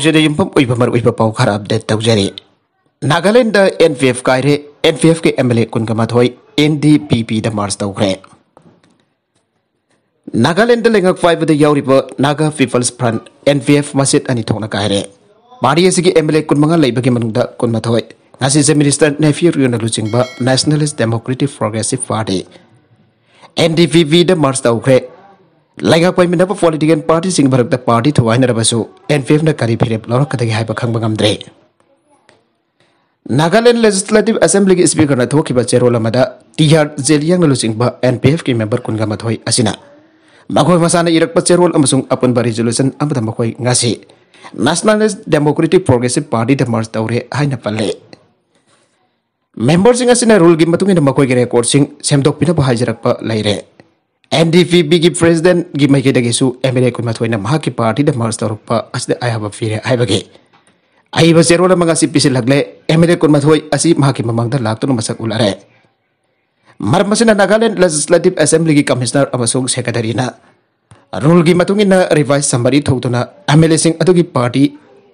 पाजेद पाखर अपडेट तौजरी Nagaland N P F कई एन पी एफ के एम एल ए कुलगमाथ N D P P merge तौर नागालैंड लेंगाई Naga people's front N P F मचिद अथों कहरे मारी एम एल ए कुलमा कुलमाथ मिनिस्टर नेफियर रू लुचिब nationalist democratic progressive party N D P P merge तौर ꯂꯩꯉꯥꯛꯄ ꯃꯤꯅꯕ ꯄꯣꯂꯤꯇꯤꯀꯦꯜ ꯄꯥꯔꯇꯤꯁꯤꯡ ꯃꯔꯛꯇ ꯄꯥꯔꯇꯤ ꯊꯨꯒꯥꯏꯅꯔꯕꯁꯨ ꯑꯦꯟꯄꯤꯑꯦꯐꯅ ꯀꯔꯤ ꯐꯤꯔꯦꯞ ꯂꯧꯔꯛꯀꯗꯒꯦ ꯍꯥꯏꯕ ꯈꯪꯕ ꯉꯝꯗ꯭ꯔꯦ नागालैंड लेजिस्लेटिव असेंबली की स्पीकर ने थोड़ी चेरोल टीआर जेलियांग लुचिंग एन पी एफ की मेंबर कुनगा मथोई मखोई मसान इरप चेरोल अपुनब रिजोल्यूशन मखोई nationalist democratic progressive party merge तौरे है पल्ले मेंबर रूल की मकोई रेकॉर्ड सेमदों लेरे डी पी प्रेसिडेंट की मैं के एम MLA ए मत होइना की पार्टी द मर्ज तरुप अस द आया फिरे आया बगे एल ए रोल मगा सी पिसे लगले MLA कोई मत होई असि की ममंग द लाख तो मसक उलारे मरम मसिन नागालैंड लेजिस्लेटिव असेंबली की कमिश्नर अबसोंग सेक्रेटरीना रूल की मतुंग रिवाइज समरी थोतुना MLA सिंह अदुगी party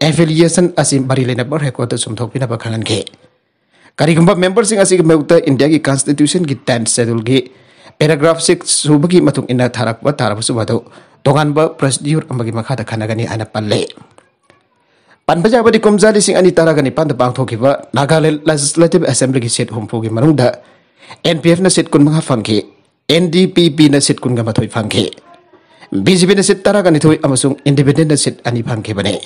affiliation asi bari lena bar record sum thok pina bakhangan ge karigumba member sing asi meuta india constitution 10th schedule gi paragraph 6 subagi matung ina ba tarak su tongan tonganba procedure amagi makha da gani ana palle baja ba di komjali sing ani pan da bang thokiba nagaland legislative assembly ki set hum gi marung da npf na set kun mangha phangki ndpp na set kun ga mathoi phangki bjp na set gani thoi amasung independen na set ani phangki bane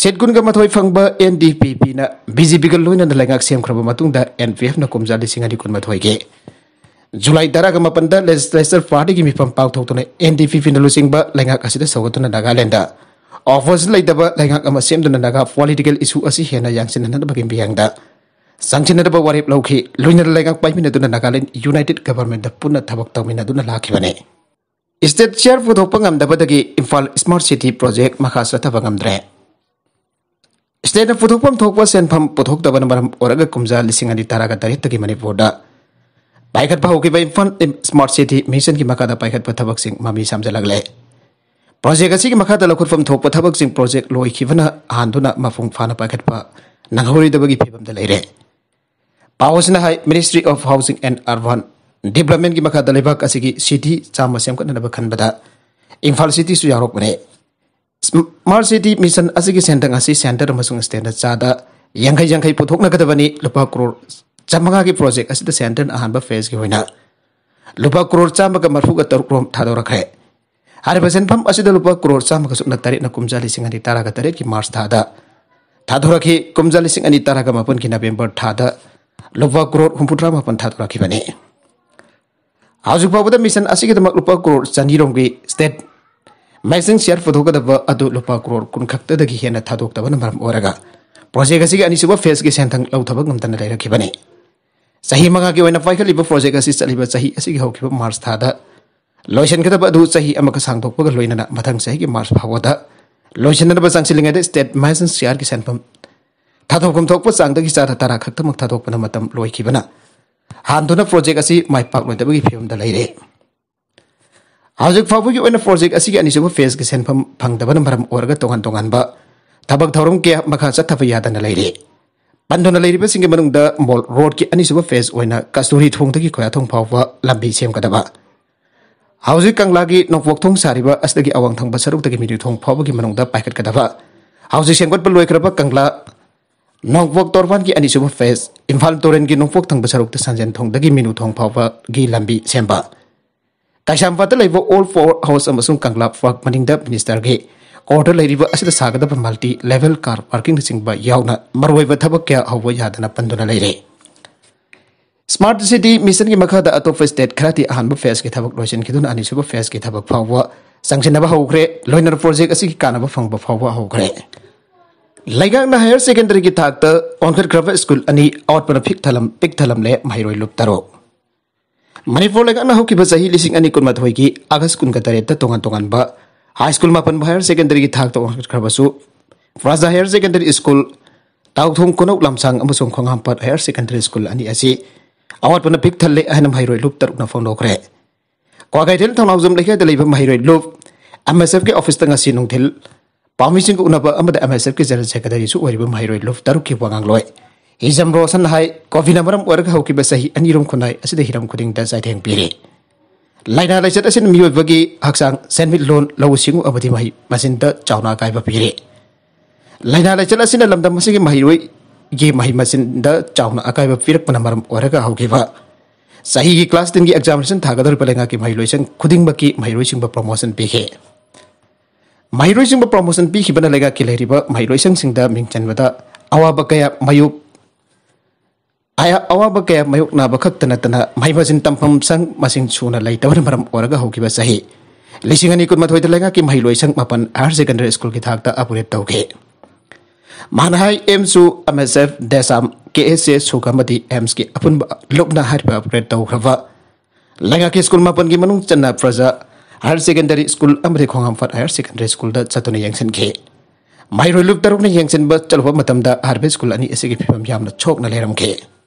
ꯁꯦꯠꯀꯨꯟꯒ ꯃꯊꯣꯏ ꯐꯪꯕ N D na ꯄꯤꯅ B J ꯄꯤꯒ matung da NPF ꯃꯇꯨꯡꯗ N P sing ani kun matoi ꯀꯨꯟꯃꯥꯊꯣꯏꯒꯤ julai dara ga mapanda legislature party gi mifam pau thau tone ndp final losing ba lenga kasi da sawga tone daga lenda office lai da ba lenga ga masem daga political issue asi hena yang sin nan ba gi biang da sangchin na ba warip lau ki luina da lenga pai mina tone daga len united government da puna thabak tau mina tone la ki bane state chair fu thopang am da smart city project makha sa thabang am dre state fu thopang thopwa sen pham puthok da ba namaram oraga kumza lisinga di taraga tari tagi manipur da पाइट इंफन smart city mission की मका पाइट थक mummy सामजलगे project लखुफम थोप थक प्रोजेक् लोखीन हाँ मफू फा पाइट नंगहरीदी फीवम लेर पावन है ministry of housing and urban development की मका सिटी चाम से खनब इंफा सिटी सुने स्मार्ट सिटी मिशन अगर सेंटर स्टेट चाद यंखई यंखई पुथोनगदी लुप क्रोर चमगा की प्रोजेक्ट सेंटर अहम फेज की होना लुप क्रो चामग मरफूग तरुकों थादे आ जनफम लुप क्रोर चामग सुन तरह कमजा लिंग तरह तरह की मार्च था थादर की कमजा लिंग तरह मपन की नवंबर था लुप क्रोर हमपुत्रा मपन थाने हजुपाब मिशन लुप क्रो चनीरों की स्टेट मैसे सेयर पदों लुप क्रोर कुनखत हेन थादब मरम पोजेक्ट अनीब फेस की सेंथ लौथ गमदन लेरखिबी ꯆꯍꯤ ꯃꯉꯥꯒꯤ ꯑꯣꯏꯅ ꯄꯥꯏꯈꯠꯂꯤꯕ ꯄ꯭ꯔꯣꯖꯦꯛ ꯑꯁꯤ ꯆꯠꯂꯤꯕ ꯆꯍꯤ ꯑꯁꯤꯒꯤ ꯍꯧꯈꯤꯕ ꯃꯥꯔꯆ ꯊꯥꯗ ꯂꯣꯏꯁꯤꯟꯒꯗꯕ ꯑꯗꯨ ꯆꯍꯤ ꯑꯃꯒ ꯁꯥꯡꯗꯣꯛꯄꯒ ꯂꯣꯏꯅꯅ ꯃꯊꯪ ꯆꯍꯤꯒꯤ ꯃꯥꯔꯆ ꯐꯥꯎꯕꯗ ꯂꯣꯏꯁꯤꯟꯅꯕ ꯆꯪꯁꯤꯜꯂꯤꯉꯩꯗ ꯁ꯭ꯇꯦꯠ ꯃꯍꯥꯖꯟ ꯁꯤꯌꯥꯔꯒꯤ ꯁꯦꯟꯐꯝ ꯊꯥꯗꯣꯛꯐꯝ ꯊꯣꯛꯄ ꯆꯥꯡꯗꯒꯤ ꯆꯥꯗ ꯇꯔꯥ ꯈꯛꯇꯃꯛ ꯊꯥꯗꯣꯛꯄꯅ ꯃꯇꯝ ꯂꯣꯏꯈꯤꯕꯅ ꯍꯥꯟꯗꯨꯅ ꯄ꯭ꯔꯣꯖꯦꯛ ꯑꯁꯤ ꯃꯥꯏ ꯄꯥꯛꯂꯣꯏꯗꯕꯒꯤ ꯐꯤꯕꯝꯗ ꯂꯩꯔꯦ ꯍꯧꯖꯤꯛ ꯐꯥꯎꯕꯒꯤ ꯑꯣꯏꯅ ꯄ꯭ꯔꯣꯖꯦꯛ ꯑꯁꯤꯒꯤ ꯑꯅꯤꯁꯨꯕ ꯐꯦꯁꯀꯤ ꯁꯦꯟꯐꯝ ꯐꯪꯗꯕꯅ ꯃꯔꯝ ꯑꯣꯏꯔꯒ ꯇꯣꯉꯥꯟ ꯇꯣꯉꯥꯟꯕ ꯊꯕꯛ ꯊꯧꯔꯝ ꯀꯌꯥ ꯃꯈꯥ ꯆꯠꯊꯕ ꯌꯥꯗꯅ ꯂꯩꯔꯦ bản thân pandona lady basing ke manung da mall road ki ani suba phase oina kasturi thong thaki khoya thong phawwa lambi sem kadaba hauji kangla gi nokpok thong sariba asdagi awang thang basaruk tagi midu thong phawwa ki manung da paikat kadaba hauji sengwat pal loikraba kangla nokpok torwan ki ani suba phase imphal toren gi nokpok thang basaruk ta sanjen thong dagi minu thong phawwa gi lambi semba kaisam pata vô all four house ở mức amasung kangla fak minh da minister gi order लेरी सागदब multi level car parking यौन मरव क्या हम लेरे smart city mission की मखद अटोप state खराती अहम face की थब लोचन अनीसुब फेस की थब फाव चंग्रे लोनर प्रोजेक्ट कानव फंग फाव्रे लेगा हायर सेकेंडरी की थाक ओंखरग्रब स्कूल अवटपन फिग थलम पिग थलमे मईरो लुप तरह मनपुर लेगा चाही लिंग अनी कुमथ की अगस्त कुनग तरह तोान तोब हाई स्कुल मापन हायर सेकेंडरी थाक तौखरबसु ꯐ꯭ꯔꯥꯖꯥ ꯍꯥꯌꯔ ꯁꯦꯀꯦꯟꯗꯔꯤ ꯁ꯭ꯀꯨꯜ ꯇꯥꯎꯊꯣꯡ ꯀꯣꯅꯧ ꯂꯝꯁꯥꯡ ꯑꯃꯁꯨꯡ ꯈꯣꯡꯍꯥꯝꯄꯥꯠ ꯍꯥꯌꯔ ꯁꯦꯀꯦꯟꯗꯔꯤ ꯁ꯭ꯀꯨꯜ ꯑꯅꯤ ꯑꯁꯤ ꯑꯋꯥꯠꯄꯅ ꯄꯤꯛ ꯊꯜꯂꯦ ꯍꯥꯏꯅ ꯃꯍꯩꯔꯣꯏ ꯂꯨꯞ ꯇꯔꯨꯛꯅ ꯐꯣꯡꯗꯣꯛꯈ꯭ꯔꯦ ꯀ꯭ꯋꯥꯀꯩꯊꯦꯜ ꯊꯧꯅꯥꯎꯖꯝ ꯂꯩꯀꯥꯏꯗ ꯂꯩꯕ ꯃꯍꯩꯔꯣꯏ ꯂꯨꯞ ꯑꯦꯝ ꯑꯦꯁ ꯑꯦꯐꯀꯤ ꯑꯣꯐꯤꯁꯇ ꯉꯁꯤ ꯅꯨꯡꯊꯤꯜ ꯄꯥꯎꯃꯤꯁꯤꯡꯒ ꯎꯅꯕ ꯑꯃꯗ ꯑꯦꯝ ꯑꯦꯁ ꯑꯦꯐꯀꯤ ꯖꯦꯅꯔꯦꯜ ꯁꯦꯀ꯭ꯔꯦꯇꯔꯤꯁꯨ ꯑꯣꯏꯔꯤꯕ ꯃꯍꯩꯔꯣꯏ ꯂꯨꯞ ꯇꯔꯨꯛꯀꯤ ꯋꯥꯉꯥꯡꯂꯣꯏ ꯍꯤꯖꯝ ꯔꯣꯁꯟ ꯍꯥꯏ ꯀꯣꯚꯤꯗꯅ ꯃꯔꯝ ꯑꯣꯏꯔꯒ ꯍꯧꯈꯤꯕ ꯆꯍꯤ ꯑꯅꯤꯔꯣꯝ ꯈꯨꯟꯅꯥꯏ ꯑꯁꯤꯗ ꯍꯤꯔꯝ ꯈꯨꯗꯤꯡꯗ ꯆꯥꯏꯊꯦꯡ ꯄꯤꯔꯤ लाइना लाइचत असिन की हक्सांग सेंट लोन लौ सिंगु अबदि चौना मसिनद चावना गायब पिरे लाइना लाइचत असिन लमदम मसिगि महिरोय गे अकायब पिरक पनमरम ओरगा हौगेबा की क्लास टेन की एग्जामिनेशन थागदर लेना की महिरोय संग खुदिंग प्रमोशन पिहे महिरोय प्रमोशन पिखिबना लेगा की लहरिबा महिरोय मिंग चनबदा अवाब कया मयू अवाब क्या मयोक्नाब खत नतना मई मजिन तमफम संग मसिंग सूना लेटबन मरम और होकिबा सही लिसिंग अनि कुनमाथोइदा लेगा कि मई संग मपन हायर सेकेंडरी स्कूल की थाकता अपुरे तौगे मानहाय एस एफ देसाम के एस ए सुगमदी एम्स की अपुन लोकना हारपा अपुरे तौखवा लेगा कि स्कूल मपन की मनुंग चन्ना प्रजा हायर सेकेंडरी स्कूल अमरे फट हायर सेकेंडरी स्कूल दा चतुने यंगसन के माइरोय लुक तरुक ने चलो ब चलवा स्कूल अनी एसे फिफम यामना छोक ना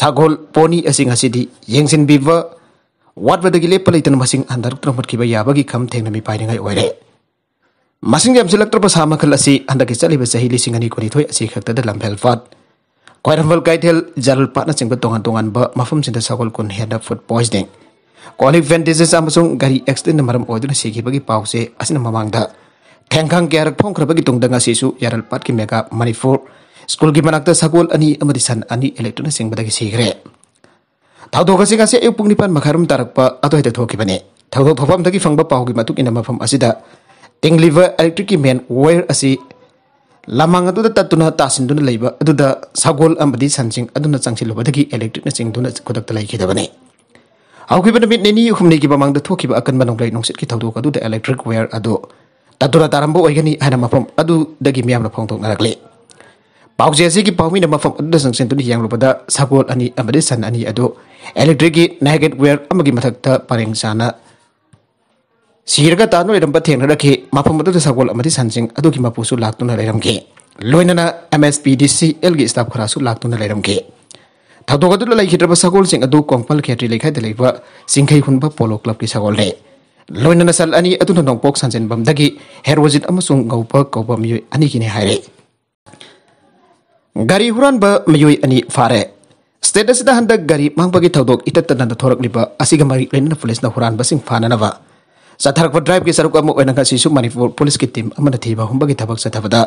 सागोल पोनी असिंगसीदी यब वाटद की लेप लेतन अंदरबी खम थेना भी पाने मसीद्रा मखल चलने चाहे लिंगनीथ अखत लंफेल पाट कईरमल कईथेल जरल पाटनचिब तोान तोान मफम से सगोल कुल हेन फूड पॉइजनिंग कॉलिक वेंटेजेस गरी एक्सीडेंट मरम की पासे मांग थे खा क्या फोंग्रबी तुंग यारल पाट की मेगा मनपुर school gi manakta sakul ani amadisan ani electronic sing badagi sigre thau do gasi gasi e pungni pan makharum tarakpa atoi de thoki bane thau do thopam dagi fangba pau gi matuk ina mafam asida ting liver electric main wire asi lamang atu da tatuna ta sinduna leiba adu da sagol ambadi sanjing aduna changsi loba dagi electric na sing duna kodak talai khida bane Aku ibu nabi neni hukum negi bamang de toki ba akan manong lain nongsit kita tuh kadu de electric wire adu. Tatura tarambo wai gani hana mafom adu dagi miam na pongtok narakle pau je se ki pau mi na ma fam da sang sen tu yang lopa da sakol ani amade san ani ado electric ki naked wear amagi mathak ta pareng sana sirga ta no ram pa theng ki ma fam da sakol amadi san sing ado ki ma pu su lak tu na ram ge loina gi staff khara su lak tu na ram ge thadog adu lai khitra ba sing ado kongpal khetri lekhai da leiba singkhai hun ba polo klub ki sakol le Loi nana sal ani adu na pok san sen bam da ki herwajit amasung gaupa kaubam yu ani ki ne gari huran ba mayoi ani fare state asida handak gari mangbagi thaudok itattana thorakleba asiga mari lenna polis na huran basing fananava satharakwa drive ki saruk amu oinanga sisu manipur polis ki team amana thiba humbagi thabak sathabada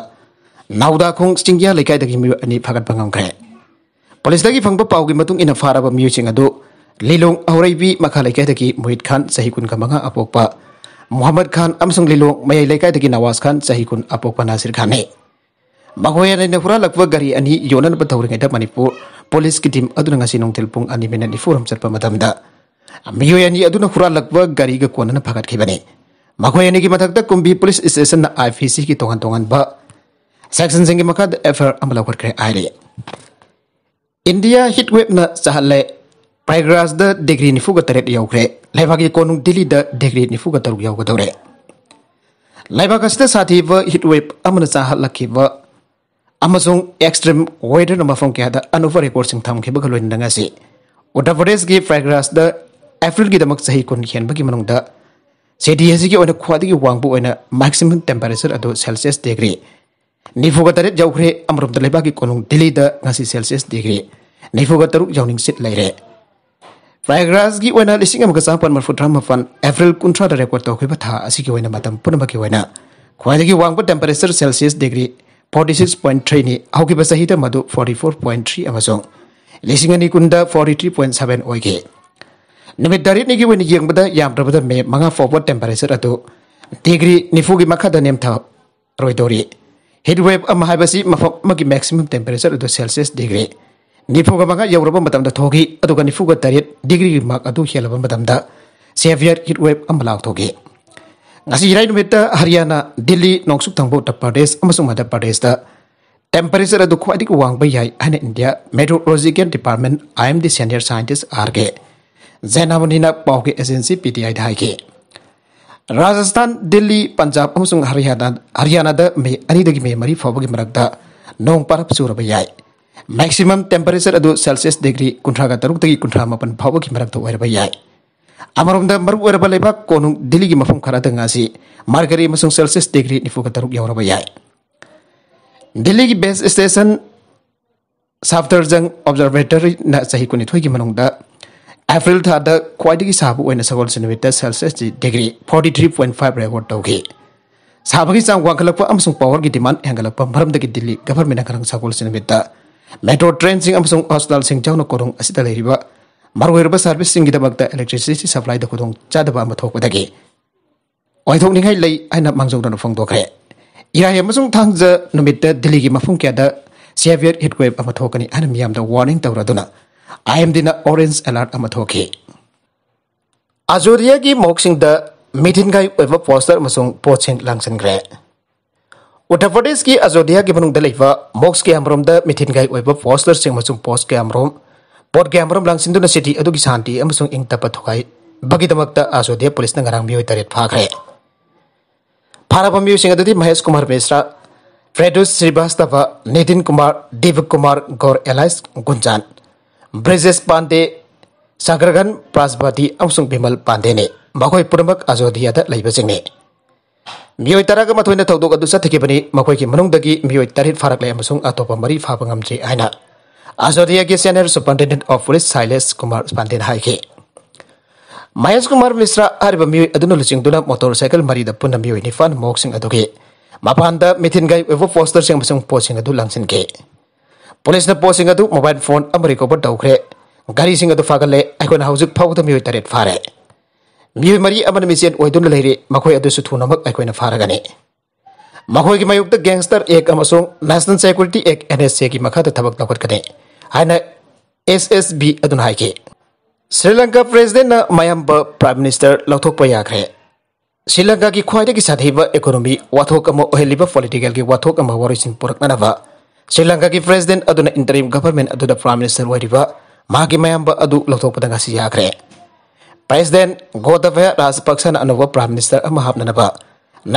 nauda kong stingya lekai dagi mi ani phagat bangam kre police dagi phangba pau gi matung ina fara ba miu sing adu lilong aurai bi makha lekai dagi mohit khan sahikun kun ka manga apokpa muhammad khan amsung lilong mayai lekai dagi Nawas khan sahikun kun apokpa nasir khan ne मगोयानी फुरा लग गरी अब तौरीद मनपुर police की team नौथल पुंग मिनट निफूरम चलपयनी फुरा लग गरी कौन फगतने मगोयानी की मधक् कूबी police station I P C की तोह तोब सेक्शन से एफ आई आर लगे आई इंडिया हिटवेब चाहल प्रयागराज डिग्री निफूग तरह यौरे लेबा की कौन दिल्ली डिग्री निफूग तरह यौगदौरे लेबा हिटवेब चाहल amazung extreme weather na mafong kaya da ano pa report sing tham kiba kaloy nang asi Uttar Pradesh ki fragrance da April ki damak sahi kun kyan ba ki manong da CDS ki oina khwadi ki wangbu oina maximum temperature ado Celsius degree nifu ga tarit jawkhre amrum da leba ki konung Delhi da ngasi Celsius degree nifu ga taruk jawning sit laire fragrance ki oina lising am ga sapan marfu drama fan April kuntra da record to khiba tha asi ki oina matam punama ki oina khwadi ki wangbu temperature Celsius degree 46.3니 ꯍꯧꯈꯤꯕ ꯆꯍꯤꯗ ꯃꯗꯨ 44.3 ꯑꯃꯁꯨꯡ ꯂꯤꯁꯤꯡ ꯑꯅꯤ ꯀꯨꯟꯗ 43.7 ꯑꯣꯏꯈꯤ ꯅꯨꯃꯤꯠ ꯇꯔꯦꯠꯅꯤꯒꯤ ꯑꯣꯏꯅ ꯌꯦꯡꯕꯗ ꯌꯥꯝꯗ꯭ꯔꯕꯗ ꯃꯦ ꯃꯉꯥ ꯐꯥꯎꯕ ꯇꯦꯝꯄꯔꯦꯆꯔ ꯑꯗꯨ ꯗꯤꯒ꯭ꯔꯤ ꯅꯤꯐꯨꯒꯤ ꯃꯈꯥꯗ ꯅꯦꯝꯊꯔꯣꯏꯗꯣꯔꯤ ꯍꯤꯠ ꯋꯦꯞ ꯑꯃ ꯍꯥꯏꯕꯁꯤ ꯃꯐꯝ ꯑꯃꯒꯤ ꯃꯦꯛꯁꯤꯃꯝ ꯇꯦꯝꯄꯔꯦꯆꯔ ꯑꯗꯨ ꯁꯦꯜꯁꯤꯌꯁ ꯗꯤꯒ꯭ꯔꯤ ꯅꯤꯐꯨꯒ ꯃꯉꯥ ꯌꯧꯔꯕ ꯃꯇꯝꯗ ꯊꯣꯛꯈꯤ ꯑꯗꯨꯒ ꯅꯤꯐꯨꯒ ꯇꯔꯦꯠ ꯗꯤꯒ꯭ꯔꯤꯒꯤ ꯃꯥꯔꯛ ꯑꯗꯨ ꯍꯦꯜꯂꯕ ꯃꯇꯝꯗ ꯁꯦꯚꯤꯌꯔ ꯍꯤꯠ ꯋꯦꯞ ꯑꯃ ꯂꯥꯛꯊꯣꯛꯈꯤ ꯉꯁꯤ हरियाणा दिल्ली नौसुक ꯗꯤꯜꯂꯤ ꯅꯣꯡꯆꯨꯞ ꯊꯪꯕ ꯎꯠꯇꯔ ꯄ꯭ꯔꯗꯦꯁ टेम्परेचर खुवाइदिक वाब याई हन India meteorological department I M D senior scientist R K जैनावनी पाव के एजेंसी पी टी आई है राजस्थान दिल्ली पंजाब हरियाणा हरियाणा मे अनी मे मरी फाव की मरक नौ पारप सूरब याई मैक्सीम टेम्परेचर सेल्सियस डिग्री कुंथ्रा तरुक कुंथ्रा मपन फाव की मरक याई अमरमद मरुब लेबाक कोनु दिल्ली की मफम खरा दंगासी मार्गरी मसुंग सेल्सियस डिग्री निफु का तरुक यौरब याय दिल्ली की बेस स्टेशन साफ्टर जंग ऑब्जर्वेटरी न सही कुनि थोई की मनुंग दा अप्रैल था दा क्वाइट की साबु ओइन सगोल सेंटीमीटर सेल्सियस की डिग्री 43.5 रेकॉर्ड तौगे साबगी चांग वांखलप अमसुंग पावर की डिमांड हेंगलप मरम दगी दिल्ली गवर्नमेंट खरंग सगोल सेंटीमीटर मेट्रो ट्रेन सिंग अमसुंग हॉस्पिटल सिंग जाउन कोरुंग असिदा लेरिबा ꯃꯔꯨꯑꯣꯏꯔꯕ ꯁꯔꯚꯤꯁꯁꯤꯡꯒꯤꯗꯃꯛꯇ ꯑꯦꯂꯦꯛꯇ꯭ꯔꯤꯁꯤꯇꯤ ꯁꯄ꯭ꯂꯥꯏꯗ ꯈꯨꯗꯣꯡ ꯆꯥꯗꯕ ꯑꯃ ꯊꯣꯛꯄꯗꯒꯤ ꯑꯣꯏꯊꯣꯛꯅꯤꯡꯉꯥꯏ ꯂꯩ ꯍꯥꯏꯅ ꯃꯥꯡꯖꯧꯅꯅ ꯐꯣꯡꯗꯣꯛꯈ꯭ꯔꯦ ꯏꯔꯥꯏ ꯑꯃꯁꯨꯡ ꯊꯥꯡꯖ ꯅꯨꯃꯤꯠꯇ ꯗꯤꯜꯂꯤꯒꯤ ꯃꯐꯝ ꯀꯌꯥꯗ ꯁꯦꯚꯤꯌꯔ ꯍꯤꯠ ꯋꯦꯞ ꯑꯃ ꯊꯣꯛꯀꯅꯤ ꯍꯥꯏꯅ ꯃꯤꯌꯥꯝꯗ ꯋꯥꯔꯅꯤꯡ ꯇꯧꯔꯗꯨꯅ ꯑꯥꯏ ꯑꯦꯝ ꯗꯤꯅ ꯑꯣꯔꯦꯟꯖ ꯑꯦꯂꯥꯔꯠ ꯑꯃ ꯊꯣꯛꯈꯤ ꯑꯖꯣꯔꯤꯌꯥꯒꯤ ꯃꯣꯛꯁꯤꯡꯗ ꯃꯤꯊꯤꯟꯒꯥꯏ ꯑꯣꯏꯕ ꯄꯣꯁꯇꯔ ꯑꯃꯁꯨꯡ ꯄꯣꯠꯁꯤꯡ ꯂꯥꯡꯁꯤꯟꯈ꯭ꯔꯦ ꯎꯠꯇꯔ ꯄ꯭ꯔꯗꯦꯁꯀꯤ ꯑꯖꯣꯗꯤꯌꯥꯒꯤ ꯃꯅꯨꯡꯗ ꯂꯩꯕ ꯃꯣꯛꯁ ꯀꯌꯥꯃꯔꯣꯝꯗ ꯃꯤꯊꯤꯟꯒꯥꯏ ꯑꯣꯏꯕ ꯄꯣꯁꯇꯔꯁꯤꯡ ꯑꯃꯁꯨꯡ ꯄꯣꯁ ꯀꯌꯥꯃꯔꯣꯝ Port Gamerum Lang Sindhu City Adu Gisanti Amusung Ing Tapa Thukai Bagi Tamakta Aso Dia Polis Nangarang Mio Tarit Phakai Para Pemiu Sing Adu Mahesh Kumar Mesra Fredo Sribastava Nitin Kumar Divik Kumar Gor Elias Gunjan Brizes Pante Sagargan Prasbati Amusung Bimal Pante Ne Makoi Purumak Aso Dia Da Laiba Sing Ne Mio Tara Gama Thuina Thauduk Adu Sa Thikibani Makoi Ki Manung Dagi Mio Tarit Farak Le Amusung Atopa Mari Phapangam Jai Aina Aina आजोदिया के senior superintendent of police Shailesh Kumar पांडेन है मायस कुमार मिश्रा हरब मियो अदुनु लुचिंग दुना मोटरसाइकल मरीद पुन मियो निफान मोक्सिंग अदुगे मापांद मिथिन गाय वेबो पोस्टर सिंग बसंग पोसिंग अदु लंगसिन के पुलिस ने पोसिंग अदु मोबाइल फोन अमरीको पर दौखरे गाड़ी सिंग अदु फागले आइकोन हाउजिक फाउद मियो तरेट फारे मियो मरी अमन मिसेन ओइदुन लैरे मखोय अदु सु थुनमक आइकोन फारगने मखोय की मयुक्त गैंगस्टर एक अमसोंग नेशनल सिक्योरिटी एक एनएसए की मखा तबक लखत ꯍꯥꯏꯅ S S B Sri Lanka president मयंब प्राइम मिनिस्टर लौथोप याख्रे श्रीलंका की ख्वाई साधब इकोनोमी वाथोक ओहलीब पोलिटिकल की वाथो वरसिंग पुरक्नब श्रीलंका की प्रेसिडेंट अदुना इंटरिम गवर्नमेंट प्राइम मिनिस्टर होरिब मागी मयंब अदु लौथोपद गासी याख्रे प्रेसिडेंट गोदबय राजपक्षन अनुव प्राइम मिनिस्टर अम हापनब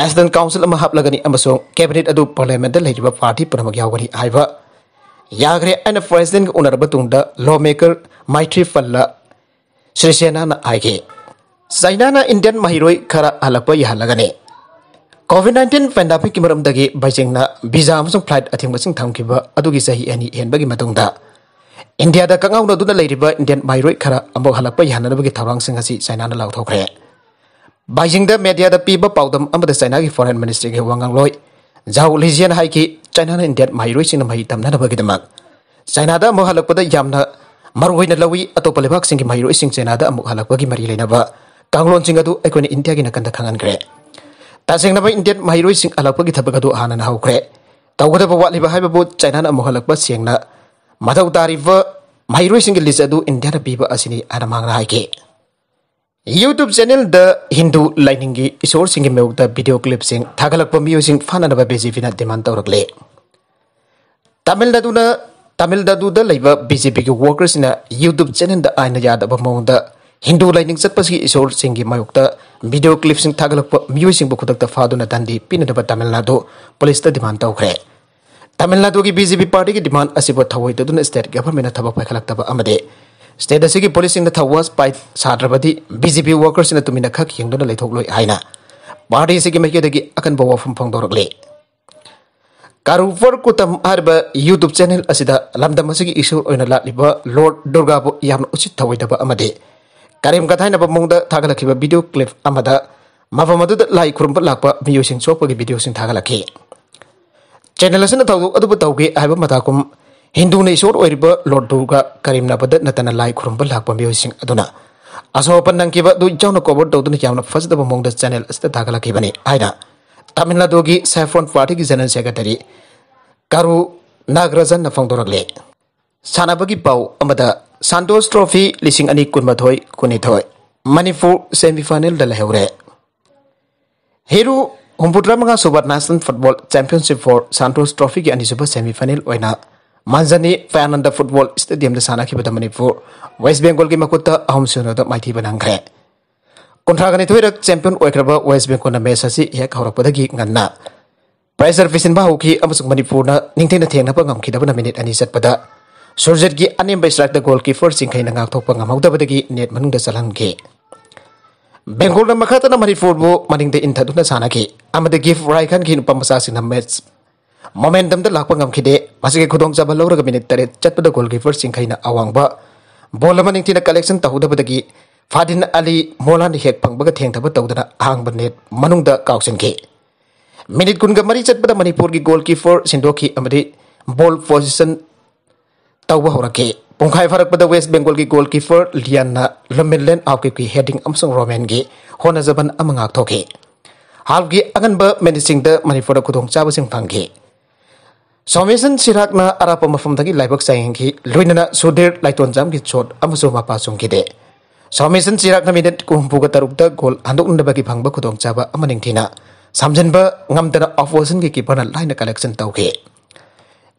नेशनल काउंसिल अम हापलगनी कैबिनेट अदु पार्लियामेंट लेरिब पार्टी पुनमग यावगनी याग्रे अन फ्रेसिंग उनरबतुंड लॉमेकर माइट्री फल्ला श्रीसेना न आगे चाइना न इंडियन महिरोई खरा अलप यहा लगने कोविड नाइन्टीन पेंडामिक मरम दगे बाइजिंग न बीजा अमसों फ्लाइट अथिम गसिंग थामकिब अदुगि सही एनी एनबगि मदोंद इंडिया द कंगाउ नदुन लैरिब इंडियन माइरोई खरा अमो हलप यहा नबगि थावरांग सिंग हसि चाइना न लाउथोखरे बाइजिंग द मीडिया द पीब पाउदम अमद चाइना गि फॉरेन मिनिस्ट्री गे वंगांग लोय जाउ लिजियन हाइकी China dan India mahir sing mahi tamna na bagi demak. China ada mau halak pada na marwai na lawi atau pelibak sing mahir sing China ada mau halak bagi mari lain apa. Kanglon sing adu ekonomi India kita kanda kangen kre. na nama India mahir sing halak bagi tapi kadu ahana na hukre. Tahu kita bawa liba hai bebo China na mau halak pada siang na. Mata utari va mahir sing kelisadu India na bawa asini ada mangra hai ke. YouTube channel द हिंदू लाइनिंग की इसोर सिंह मेउद video clip सिंह थागलप मियोसिंग फानब बीजेपी डिमांड तौरले तमिल तमिल बीजेपी की वर्कर्स यूट्यूब चैनल आईन यादव मौद हिंदू लाइनिंग चतपी इसोर सिंह की मयूद वीडियो क्लिप सिंह थागलप मियोसिंग खुद फादुन दंडी पीनब तमिलनाडु पुलिस डिमांड तौरे तमिलनाडु की बीजेपी पार्टी की डिमांड थवोद स्टेट गवर्नमेंट थब पाखलब ꯁ꯭ꯇꯦꯠ ꯑꯁꯤꯒꯤ ꯄꯨꯂꯤꯁꯁꯤꯡꯅ ꯊꯧꯋꯥꯁ ꯄꯥꯏ ꯁꯥꯗ꯭ꯔꯕꯗꯤ ꯕꯤ ꯖꯦ ꯄꯤ ꯋꯥꯔꯀꯔꯁꯤꯡꯅ ꯇꯨꯃꯤꯟꯅ ꯈꯛ ꯌꯦꯡꯗꯨꯅ ꯂꯩꯊꯣꯛꯂꯣꯏ ꯍꯥꯏꯅ ꯄꯥꯔꯇꯤ ꯑꯁꯤꯒꯤ ꯃꯥꯏꯀꯩꯗꯒꯤ ꯑꯀꯟꯕ ꯋꯥꯐꯝ ꯐꯣꯡꯗꯣꯔꯛꯂꯤ ꯀꯥꯔꯨꯄꯔ ꯀꯨꯇꯝ ꯍꯥꯏꯔꯤꯕ ꯌꯨꯇ꯭ꯌꯨꯕ ꯆꯦꯅꯦꯜ ꯑꯁꯤꯗ ꯂꯝꯗꯝ ꯑꯁꯤꯒꯤ ꯏꯁꯣꯔ ꯑꯣꯏꯅ ꯂꯥꯠꯂꯤꯕ ꯂꯣꯔꯗ ꯗꯨꯔꯒꯥꯕꯨ ꯌꯥꯝꯅ ꯎꯆꯤꯠ ꯊꯧꯑꯣꯏꯗꯕ ꯑꯃꯗꯤ ꯀꯔꯦꯝ ꯀꯊꯥꯏꯅꯕ ꯃꯑꯣꯡꯗ ꯊꯥꯒꯠꯂꯛꯈꯤꯕ ꯚꯤꯗꯤꯑꯣ ꯀ꯭ꯂꯤꯞ ꯑꯃꯗ ꯃꯐꯝ ꯑꯗꯨꯗ ꯂꯥꯏ ꯈꯨꯔꯨꯝꯕ ꯂꯥꯛꯄ ꯃꯤꯑꯣꯏꯁꯤꯡ ꯁꯣꯛꯄꯒꯤ ꯚꯤꯗꯤꯑꯣꯁꯤꯡ ꯊꯥꯒꯠꯂꯛꯈꯤ ꯆꯦꯅꯦꯜ ꯑꯁꯤꯅ ꯊꯧꯗꯣꯛ ꯑꯗꯨꯕꯨ ꯇꯧꯒꯦ ꯍꯥꯏꯕ ꯃꯇꯥꯀꯨꯝ हिंदू नेशोर लोट दुर्ग करीम नतन लाई खुरुब लाप मोसी असोप नंब कवर तौदान फजद मोद चैनल धागे तमिलनाडु की सैफोन पार्टी की जनरल सेक्रेटरी करू नागरजन फोदे सानब की पाद सन्तोष ट्रॉफी लिंग अनी कुनमथ कुनीथ मनपुर सेमी फाइनल लहौर हेरू हमपुत्र मंगा सूब national football championship for Santosh trophy की अनीसुब सेमी फाइनल होना manzani fayananda football stadium da sana ki bada manipur west bengal ki makuta ahum sunu da maiti banangre kontra itu tuira champion oikraba west bengal na match kau hek lagi gi nganna pressure vision ba huki amasung manipur na na thengna pa ngam ki da minute ani sat pada surjet gi anem ba strike da goalkeeper singkai na ngak thok pa ngam hauda bada net manung da salan Bengal na makata na Manipur bu maning de intha sana ki amade give right kan ki nupa masasi na match momentum लापे खुदचा लौर minute तरह चत goalkeeper सिंखना अवांग बोल निथी collection तौदबदी फादीन Ali मोला हे फेंब तौदना अहंग कौशनि minute कुन मरी चत मनपुर की गोलकीपर सिंधी बोल पोजिशन तब हो पोखा फरक्ब वेस्ट बेंगोल की गोलकीपर लियान लुमिलेन आउकी हेडिंग रोमें की हों जबन हाल की अगन मेनिंग मनपुर खुदचा फंगे Somisen sirak na ara pemafam tagi laibak sayang ki luina na sudir laiton jam ki chot amma suma pasung ki de. Somisen sirak na midet kumpu ka taruk da gol handuk nda bagi pangba kudong caba amma ning tina. Samjen ba ngam tana off wasen ki kipa na laina collection tau ki.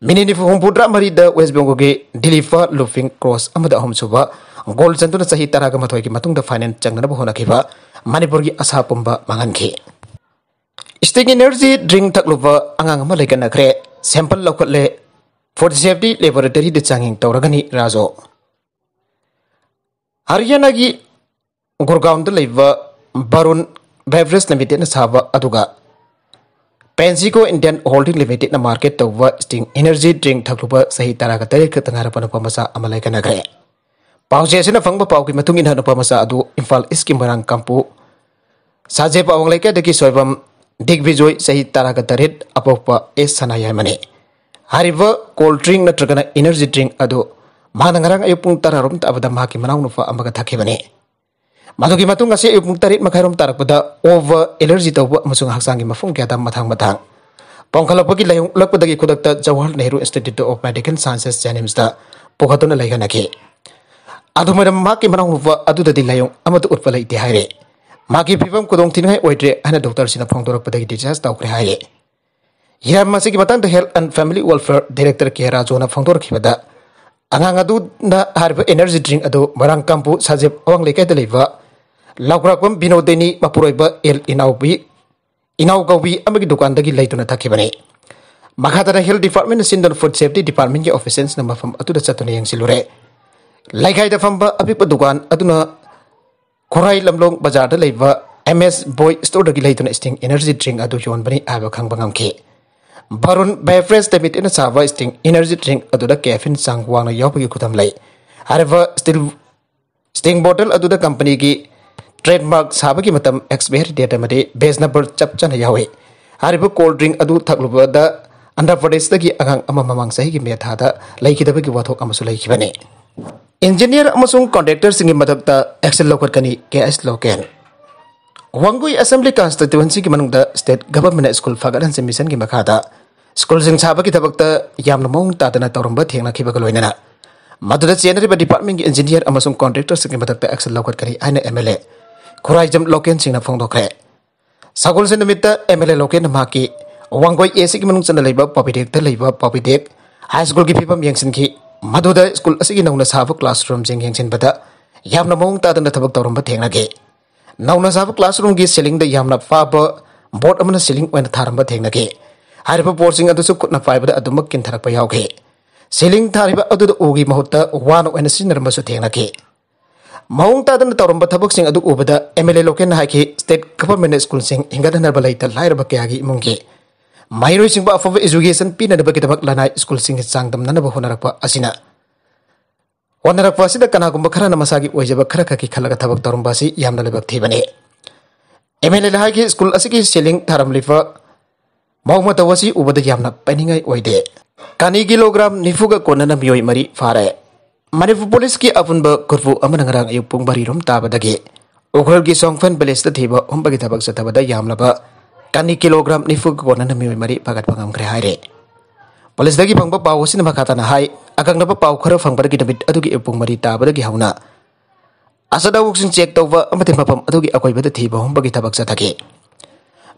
Mini ni fuhum mari da wes bong ki deliver loving cross amma da hom suba. Gol jantu na sahi taraga matoi ki matung da finance jang na bohona ki ba. Mani porgi asa pumba mangan ki. Stingin energy drink tak lupa angang amma laikan sample लौखले food safety laboratory चांगिंग तौरगनी राजो हरियाणा की Gurgaon Varun beverage limited साब PepsiCo Indian holding limited market तब Sting energy drink थकलुब सही तरह तरह खत नारप नुप मचा लेगनग्रे से फंग पा की मतुंग नुप इम्फा अदु इम्फाल की मरांग कंपू साजे अवंग लेके सोयबम दिग्विजय सही तरह तरह अपोप एस सनाये हरीब कोल ड्रिंक नगर इनर्जी ड्रिंक अब मांगर अयुप तरह अब मनाने मदगी अयु तरह मखरम तरप ओव एलर्जी तब हाजी मफू क्या मधा मधा पोंखल उलपद Jawahar Nehru institute of medical sciences JNIMS पुखदन लेगन अदमी मांग लुप अयु उत्पल इतने मागी फिवम कुदों तीन है ओइद्रे हन डॉक्टर सिना फोंग दोरक पदे डिचार्ज तौखरे हाये यह मसे की मतंग health and family welfare director के राजोना फोंग दोर खिबदा angang adu na harba energy drink adu marang kampu sajeb awang lekai de leiba laukrakpam binodeni mapuroiba el inaubi inaugawi amagi dukan dagi leituna thakibani makhatara health department sindon food safety department ge officers na mafam atu da chatuna yang silure laikai da famba apipa dukan aduna Khurai Lamlong बजार M S boy store लेते Sting energy drink अब योबनी खबे Varun beverages limited चाब Sting energy drink caffeine चंग वा यौगी खुद स्टील स्टिंग बोटल अद कंपनी की ट्रेडमार्क साब की मत एक्सपायरी डेट में बेज नंबर चप चाहे आब कोल ड्रिंक अगलब आंध्र प्रदेश की आगाम ममान सही की मेथाद लेखिदी वाथों इंजीनियर कॉन्ट्रेक्टर मदद एक्शन लौटनी के एस लोकल वंगुई असेंबली कंस्टिट्युएंसी की मनुंग स्टेट गवर्नमेंट स्कूल फगर हंस मिशन की मखाद स्कूल साब की मौ मादना तौर थेना मदद चेनरीब डिपार्टमेंट की इंजीनियर कॉन्ट्रेक्टर मदद एक्शन लौटनी एम एल ए खुराईज लोकल फोदे सगोल से एम एल ए लोकल की वंगई एसी की मनु चंद पॉपीडेक् हाई स्कूल की फीवन ꯃꯗꯨꯗ ꯁ꯭ꯀꯨꯜ ꯑꯁꯤꯒꯤ ꯅꯧꯅ ꯁꯥꯕ ꯀ꯭ꯂꯥꯁꯔꯨꯝꯁꯤꯡ ꯌꯦꯡꯁꯤꯟꯕꯗ ꯌꯥꯝꯅ ꯃꯑꯣꯡ ꯇꯥꯗꯅ ꯊꯕꯛ ꯇꯧꯔꯝꯕ ꯊꯦꯡꯅꯈꯤ ꯅꯧꯅ ꯁꯥꯕ ꯀ꯭ꯂꯥꯁꯔꯨꯝꯒꯤ ꯁꯤꯂꯤꯡꯗ ꯌꯥꯝꯅ ꯐꯥꯕ ꯕꯣꯔꯗ ꯑꯃꯅ ꯁꯤꯂꯤꯡ ꯑꯣꯏꯅ ꯊꯥꯔꯝꯕ ꯊꯦꯡꯅꯈꯤ ꯍꯥꯏꯔꯤꯕ ꯕꯣꯔꯗꯁꯤꯡ ꯑꯗꯨꯁꯨ ꯈꯨꯠꯅ ꯄꯥꯏꯕꯗ ꯑꯗꯨꯃꯛ ꯀꯤꯟꯊꯔꯛꯄ ꯌꯥꯎꯈꯤ ꯁꯤꯂꯤꯡ ꯊꯥꯔꯤꯕ ꯑꯗꯨꯗ ꯎꯒꯤ ꯃꯍꯨꯠꯇ ꯋꯥꯅ ꯑꯣꯏꯅ ꯁꯤꯖꯤꯟꯅꯔꯝꯕꯁꯨ ꯊꯦꯡꯅꯈꯤ ꯃꯑꯣꯡ ꯇꯥꯗꯅ ꯇꯧꯔꯝꯕ ꯊꯕꯛꯁꯤꯡ ꯑꯗꯨ ꯎꯕꯗ ꯑꯦꯝ ꯑꯦꯜ ꯑꯦ ꯂꯣꯀꯦꯜꯅ ꯍꯥꯏꯈꯤ ꯁ꯭ꯇꯦꯠ ꯒꯚꯔꯟꯃꯦꯟꯠ ꯁ꯭ꯀꯨꯜꯁꯤꯡ ꯍꯤꯡꯒꯠꯍꯟꯅꯕ ꯂꯩꯇ ꯂꯥꯏꯔꯕ ꯀꯌꯥꯒꯤ ꯏꯃꯨꯡꯒꯤ माइरोई सिंह अफब एजुकेशन पीनबगीदमक लनाई स्कूल सिंह चांगदमनब होनरप असिना होनरप असिद कनागुम खरन मसागी ओइजब खर खकी खलग थबक तरुम बासी यामन लेबक थीबने एमएलए लहाई की स्कूल असकी सेलिंग थारमलिफ मौम तवसी उबद यामन पैनिंगाई ओइदे कानी किलोग्राम निफुग कोनन मियोय मरी फारे मणिपुर पुलिस की अपुनब कुरफु अमन ngara ayupung barirom tabadagi उखल की सोंगफन विलेज थीब उम्बगी थबक चथबद यामलब kani kilogram ni fuk gwa na namiwi mari pagat pangam kere hai re. Polis dagi pang bapau wosin na na hai, akang na bapau kara fang pada gina bit atu gi epung mari ta pada gi hauna. Asa da wuksin cek tau va amma tim bapam atu gi ti bahum bagi tabak sa taki.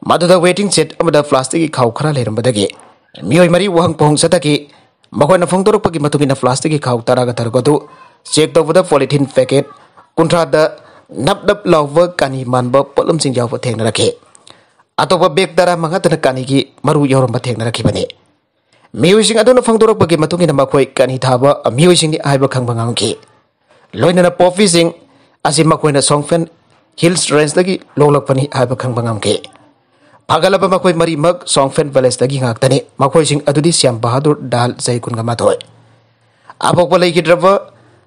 Madu da waiting set amma da flastik gi kau kara leram bata gi. Miwi mari wahang pohong sa taki, makwa na fong toruk pagi matu gi na flastik gi kau tara gatar gatu, cek tau va da folitin feket, kuntra da nap dap lau va kani man ba polam sing jau rakhe. ꯑꯇꯣꯞꯄ ꯕꯦꯒ ꯇꯔꯥ ꯃꯉꯥ ꯇꯅ ꯀꯥꯅꯤꯒꯤ ꯃꯔꯨ ꯌꯥꯎꯔꯝꯕ ꯊꯦꯡꯅꯔꯛꯈꯤꯕꯅꯤ ꯃꯤꯑꯣꯏꯁꯤꯡ ꯑꯗꯨꯅ ꯐꯣꯡꯗꯣꯔꯛꯄꯒꯤ ꯃꯇꯨꯡ ꯏꯟꯅ ꯃꯈꯣꯏ ꯀꯥꯅꯤ ꯊꯥꯕ ꯃꯤꯑꯣꯏꯁꯤꯡꯅꯤ ꯍꯥꯏꯕ ꯈꯪꯕ ꯉꯝꯈꯤ ꯂꯣꯏꯅꯅ ꯄꯣꯞꯄꯤꯁꯤꯡ ꯑꯁꯤ ꯃꯈꯣꯏꯅ ꯁꯣꯡꯐꯦꯟ ꯍꯤꯜꯁ ꯔꯦꯟꯖꯗꯒꯤ ꯂꯣꯛꯂꯛꯄꯅꯤ ꯍꯥꯏꯕ ꯈꯪꯕ ꯉꯝꯈꯤ ꯐꯒꯠꯂꯕ ꯃꯈꯣꯏ ꯃꯔꯤꯃꯛ ꯁꯣꯡꯐꯦꯟ ꯚꯤꯂꯦꯖꯗꯒꯤ ꯉꯥꯛꯇꯅꯤ ꯃꯈꯣꯏꯁꯤꯡ ꯑꯗꯨꯗꯤ ꯁ꯭ꯌꯥꯝ ꯕꯍꯥꯗꯨꯔ ꯗꯍꯜ ꯆꯍꯤ ꯀꯨꯟꯒ ꯃꯥꯊꯣꯏ ꯑꯄꯣꯛꯄ ꯂꯩꯈꯤꯗ꯭ꯔꯕ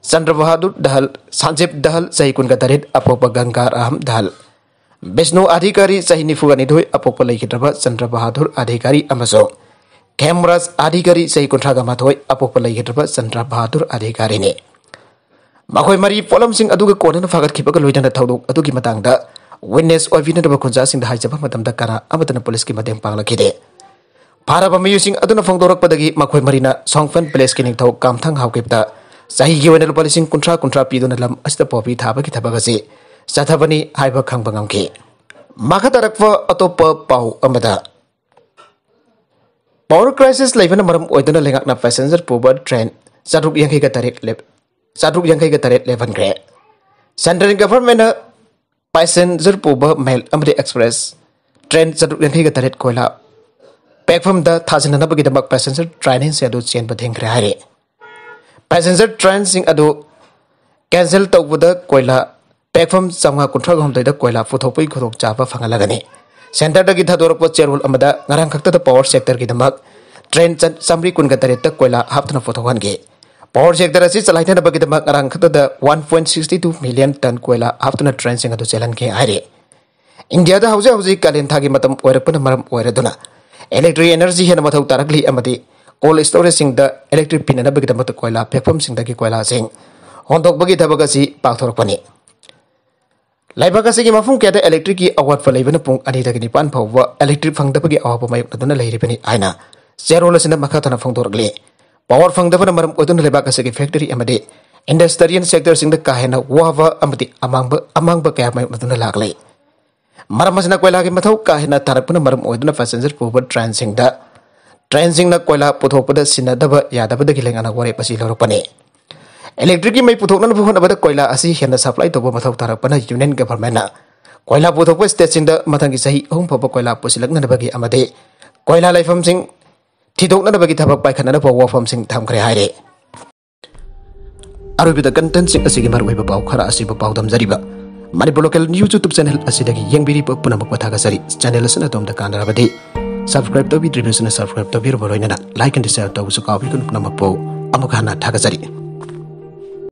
ꯆꯟꯗ꯭ꯔ ꯕꯍꯥꯗꯨꯔ ꯗꯍꯜ ꯁꯥꯟꯖꯤꯞ ꯗꯍꯜ ꯆꯍꯤ ꯀꯨꯟꯒ ꯇꯔꯦꯠ ꯑꯄꯣꯛꯄ ꯒꯪꯒꯥ ꯔꯥꯝ ꯗꯍꯜ बिष्णु अधिकारी सही निफुगानी दुई अपोप लेखिद्रब चंद्र बहादुर अधिकारी खेमराज अधिकारी सही कुंठागा दुई अपोप लेखिद्रब चंद्र बहादुर अधिकारी ने मखो मरी पोलम कौन फागतन विनेस ओवीनब खुंजाजा पुलिस की मदद पालादे फारब मयूं फोंदोरपी मखोई मरी सौंफन पेलेस की निथ कामथ हाउकी लुप लिंग कंथ्रा कंथ्रा पीद लम अ पोवी थाब की थबक ꯆꯠꯊꯕꯅꯤ ꯍꯥꯏꯕ ꯈꯪꯕ ꯉꯝꯈꯤ ꯃꯈꯥ ꯇꯥꯔꯛꯄ ꯑꯇꯣꯞꯄ ꯄꯥꯎ ꯑꯃꯗ ꯄꯥꯋꯔ ꯀ꯭ꯔꯥꯏꯁꯤꯁ ꯂꯩꯕꯅ ꯃꯔꯝ ꯑꯣꯏꯗꯨꯅ ꯂꯩꯉꯥꯛꯅ ꯄꯦꯁꯦꯟꯖꯔ ꯄꯨꯕ ꯇ꯭ꯔꯦꯟ ꯆꯥꯇ꯭ꯔꯨꯛ ꯌꯥꯡꯈꯩꯒ ꯇꯔꯦꯠ ꯆꯥꯇ꯭ꯔꯨꯛ ꯌꯥꯡꯈꯩꯒ ꯇꯔꯦꯠ ꯂꯦꯞꯍꯟꯈ꯭ꯔꯦ ꯁꯦꯟꯇ꯭ꯔꯦꯜ ꯒꯚꯔꯟꯃꯦꯟꯅ ꯄꯦꯁꯦꯟꯖꯔ ꯄꯨꯕ ꯃꯦꯜ ꯑꯃꯗꯤ ꯑꯦꯛꯁꯄ꯭ꯔꯦꯁ ꯇ꯭ꯔꯦꯟ ꯆꯥꯇ꯭ꯔꯨꯛ ꯌꯥꯡꯈꯩꯒ ꯇꯔꯦꯠ ꯀꯣꯏꯂꯥ ꯄ꯭ꯂꯦꯠꯐꯣꯝꯗ ꯊꯥꯖꯤꯟꯅꯅꯕꯒꯤꯗꯃꯛ ꯄꯦꯁꯦꯟꯖꯔ ꯇ꯭ꯔꯦꯟꯁꯤꯡ ꯑꯗꯨ ꯆꯦꯟꯕ ꯊꯤꯡꯈ꯭ꯔꯦ ꯍꯥꯏꯔꯤ ꯄꯦꯁꯦꯟꯖꯔ ꯇ꯭ꯔꯦꯟꯁꯤꯡ ꯑꯗꯨ ꯀꯦꯟꯁꯦꯜ ꯇꯧꯕꯗ ꯀꯣꯏꯂꯥ ꯄ꯭ꯂꯦꯠꯐꯣꯝ ꯆꯥꯝꯃꯉꯥ ꯀꯨꯟꯊ꯭ꯔꯥꯍꯨꯝꯗꯣꯏꯗ ꯀꯣꯏꯂꯥ ꯄꯨꯊꯣꯛꯄꯒꯤ ꯈꯨꯗꯣꯡꯆꯥꯕ ꯐꯪꯍꯜꯂꯒꯅꯤ ꯁꯦꯟꯇꯔꯗꯒꯤ ꯊꯥꯗꯣꯔꯛꯄ ꯆꯦꯔꯣꯜ ꯑꯃꯗ पावर सेक्टर की ꯁꯦꯛꯇꯔꯒꯤꯗꯃꯛ ट्रेन चमरी कुन तरेत कोयला हाथन पुथोगे पावर सेक्टर की चलाइनबीदम one point sixty two million ton कोयला हाथन ट्रेन से चलनगे है इंडिया हजे हजे कालें की मतम ओरपन इलेक्ट्रिक एनर्जी हेन मौ तारली कोल स्टोरेज इलेक्ट्रिक पीनबीदम कोयला फेफम कोयला होंदों पाथोरपनी ꯂꯩꯕꯥꯛ ꯑꯁꯤꯒꯤ ꯃꯐꯝ ꯀꯌꯥꯗ ꯏꯂꯦꯛꯇ꯭ꯔꯤꯛꯀꯤ ꯑꯋꯥꯠꯄ ꯂꯩꯕꯅ ꯄꯨꯡ ꯑꯅꯤꯗꯒꯤ ꯅꯤꯄꯥꯟ ꯐꯥꯎꯕ ꯏꯂꯦꯛꯇ꯭ꯔꯤꯛ ꯐꯪꯗꯕꯒꯤ ꯑꯋꯥꯕ ꯃꯥꯌꯣꯛꯅꯗꯨꯅ ꯂꯩꯔꯤꯕꯅꯤ ꯍꯥꯏꯅ ꯆꯦꯔꯣꯜ ꯑꯁꯤꯅ ꯃꯈꯥ ꯇꯥꯅ ꯐꯣꯡꯗꯣꯔꯛꯂꯤ ꯄꯥꯋꯔ ꯐꯪꯗꯕꯅ ꯃꯔꯝ ꯑꯣꯏꯗꯨꯅ ꯂꯩꯕꯥꯛ ꯑꯁꯤꯒꯤ ꯐꯦꯛꯇꯔꯤ ꯑꯃꯗꯤ ꯏꯟꯗꯁꯇ꯭ꯔꯤꯌꯦꯜ ꯁꯦꯛꯇꯔꯁꯤꯡꯗ ꯀꯥ ꯍꯦꯟꯅ ꯋꯥꯕ ꯑꯃꯗꯤ ꯑꯃꯥꯡꯕ ꯑꯃꯥꯡꯕ ꯀꯌꯥ ꯃꯥꯌꯣꯛꯅꯗꯨꯅ ꯂꯥꯛꯂꯤ ꯃꯔꯝ ꯑꯁꯤꯅ ꯀꯣꯏꯂꯥꯒꯤ ꯃꯊꯧ ꯀꯥ ꯍꯦꯟꯅ ꯇꯥꯔꯛꯄꯅ ꯃꯔꯝ ꯑꯣꯏꯗꯨꯅ ꯄꯦꯁꯦꯟꯖꯔ ꯄꯨꯕ ꯇ꯭ꯔꯦꯟꯁꯤꯡꯗ ꯇ꯭ꯔꯦꯟꯁꯤꯡꯅ ꯀꯣꯏꯂꯥ ꯄꯨꯊꯣꯛꯄꯗ ꯁꯤꯟꯅꯗꯕ ꯌꯥꯗꯕꯗꯒꯤ ꯂꯩꯉꯥꯛꯅ ꯋꯥꯔꯦꯞ ꯑꯁꯤ ꯂꯧꯔꯛꯄꯅꯤ Electric may put on the phone about the coil as he and the supply to Bobo Tarapana Union Government. Coil up with a post mata in the Matangisai, whom Papa Coila Pusilan and bagi Amade. Coil life from Sing Tito bagi by Canada for war from Sing Tam Crehide. Aru with the contents in a cigar with a Baukara as you about them Zariba. Manipo local YouTube channel as it again, young Biri Punamakatagasari, channel listen at the Kanda Abade. Subscribe to be driven as a subscribe to be a like and share to Usuka. We can Punamapo Amokana Tagasari.